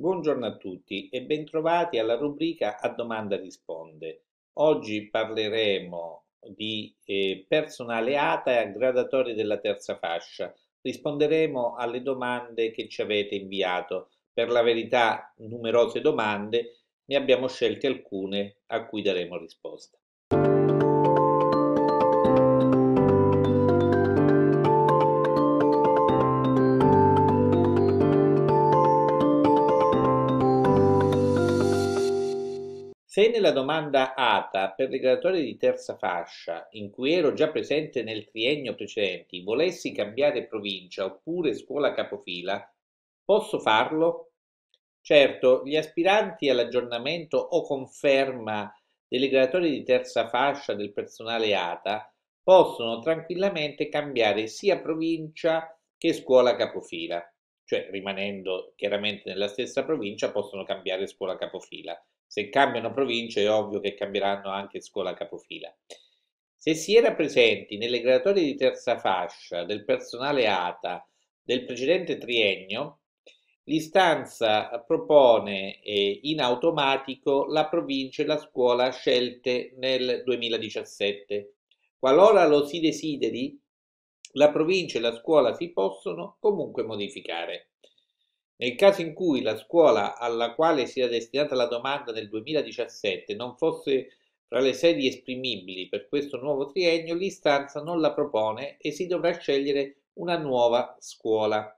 Buongiorno a tutti e bentrovati alla rubrica A domanda risponde. Oggi parleremo di eh, personale ATA e gradatori della terza fascia. Risponderemo alle domande che ci avete inviato. Per la verità, numerose domande, ne abbiamo scelte alcune a cui daremo risposta. Se nella domanda ATA per le regolatori di terza fascia, in cui ero già presente nel triennio precedente, volessi cambiare provincia oppure scuola capofila, posso farlo? Certo, gli aspiranti all'aggiornamento o conferma delle regolatori di terza fascia del personale ATA possono tranquillamente cambiare sia provincia che scuola capofila cioè rimanendo chiaramente nella stessa provincia, possono cambiare scuola capofila. Se cambiano provincia è ovvio che cambieranno anche scuola capofila. Se si era presenti nelle graduatorie di terza fascia del personale ATA del precedente triennio, L'istanza propone eh, in automatico la provincia e la scuola scelte nel 2017. Qualora lo si desideri, la provincia e la scuola si possono comunque modificare. Nel caso in cui la scuola alla quale sia destinata la domanda nel 2017 non fosse fra le sedi esprimibili per questo nuovo triennio, l'istanza non la propone e si dovrà scegliere una nuova scuola.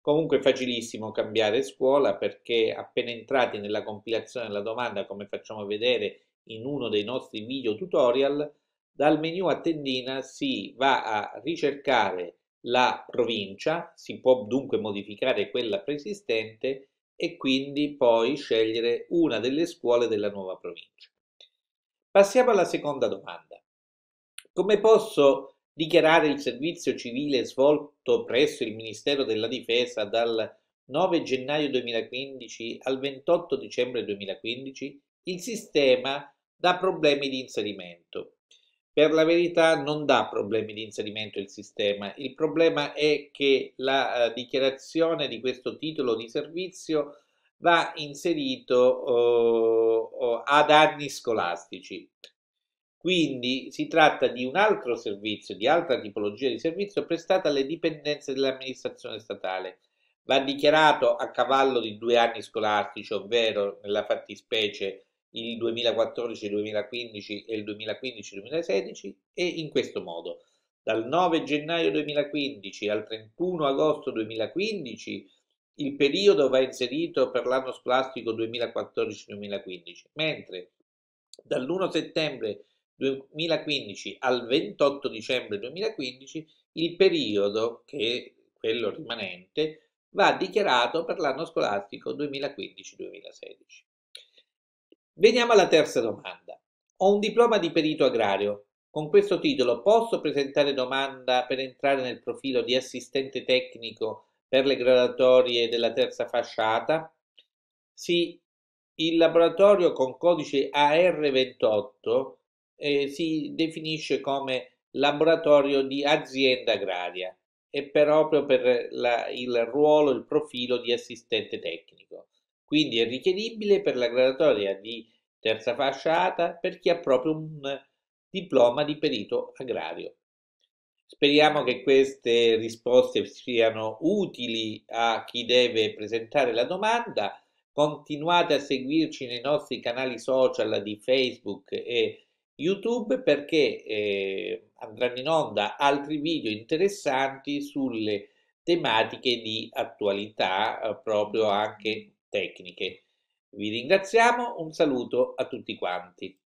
Comunque è facilissimo cambiare scuola perché appena entrati nella compilazione della domanda, come facciamo vedere in uno dei nostri video tutorial, dal menu a tendina si va a ricercare la provincia, si può dunque modificare quella preesistente e quindi poi scegliere una delle scuole della nuova provincia. Passiamo alla seconda domanda. Come posso dichiarare il servizio civile svolto presso il Ministero della Difesa dal 9 gennaio 2015 al 28 dicembre 2015? Il sistema dà problemi di inserimento per la verità non dà problemi di inserimento il sistema, il problema è che la eh, dichiarazione di questo titolo di servizio va inserito eh, ad anni scolastici. Quindi si tratta di un altro servizio, di altra tipologia di servizio prestato alle dipendenze dell'amministrazione statale. Va dichiarato a cavallo di due anni scolastici, ovvero nella fattispecie il 2014-2015 e il 2015-2016 e in questo modo. Dal 9 gennaio 2015 al 31 agosto 2015 il periodo va inserito per l'anno scolastico 2014-2015, mentre dall'1 settembre 2015 al 28 dicembre 2015 il periodo, che è quello rimanente, va dichiarato per l'anno scolastico 2015-2016. Veniamo alla terza domanda. Ho un diploma di perito agrario. Con questo titolo posso presentare domanda per entrare nel profilo di assistente tecnico per le graduatorie della terza fasciata? Sì, il laboratorio con codice AR28 eh, si definisce come laboratorio di azienda agraria e proprio per la, il ruolo, il profilo di assistente tecnico quindi è richiedibile per la graduatoria di terza fascia ATA per chi ha proprio un diploma di perito agrario. Speriamo che queste risposte siano utili a chi deve presentare la domanda. Continuate a seguirci nei nostri canali social di Facebook e YouTube perché eh, andranno in onda altri video interessanti sulle tematiche di attualità eh, proprio anche tecniche. Vi ringraziamo, un saluto a tutti quanti.